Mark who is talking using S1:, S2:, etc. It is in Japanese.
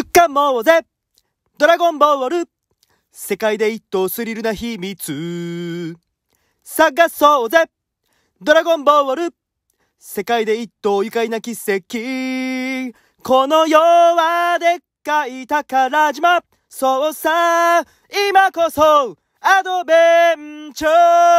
S1: 掴もうぜドラゴンボール世界で一等スリルな秘密探そうぜドラゴンボール世界で一等愉快な奇跡この世はでっかい宝島そうさ今こそアドベンチャー